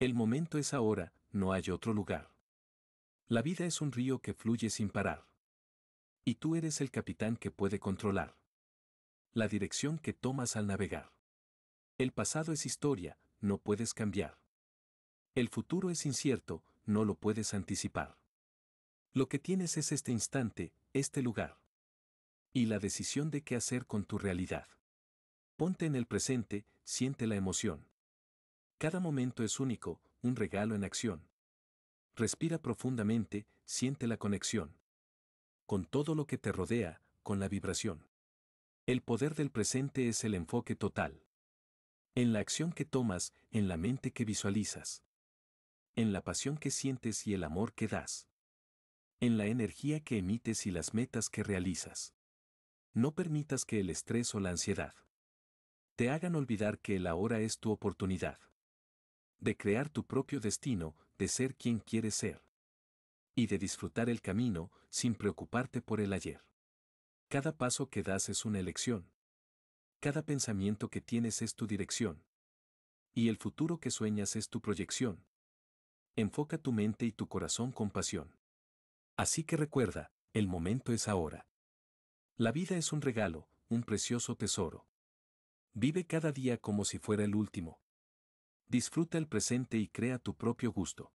El momento es ahora, no hay otro lugar. La vida es un río que fluye sin parar. Y tú eres el capitán que puede controlar. La dirección que tomas al navegar. El pasado es historia, no puedes cambiar. El futuro es incierto, no lo puedes anticipar. Lo que tienes es este instante, este lugar. Y la decisión de qué hacer con tu realidad. Ponte en el presente, siente la emoción. Cada momento es único, un regalo en acción. Respira profundamente, siente la conexión. Con todo lo que te rodea, con la vibración. El poder del presente es el enfoque total. En la acción que tomas, en la mente que visualizas. En la pasión que sientes y el amor que das. En la energía que emites y las metas que realizas. No permitas que el estrés o la ansiedad te hagan olvidar que el ahora es tu oportunidad de crear tu propio destino, de ser quien quieres ser. Y de disfrutar el camino sin preocuparte por el ayer. Cada paso que das es una elección. Cada pensamiento que tienes es tu dirección. Y el futuro que sueñas es tu proyección. Enfoca tu mente y tu corazón con pasión. Así que recuerda, el momento es ahora. La vida es un regalo, un precioso tesoro. Vive cada día como si fuera el último. Disfruta el presente y crea tu propio gusto.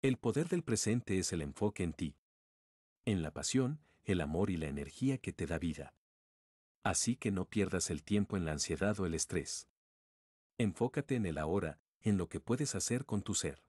El poder del presente es el enfoque en ti. En la pasión, el amor y la energía que te da vida. Así que no pierdas el tiempo en la ansiedad o el estrés. Enfócate en el ahora, en lo que puedes hacer con tu ser.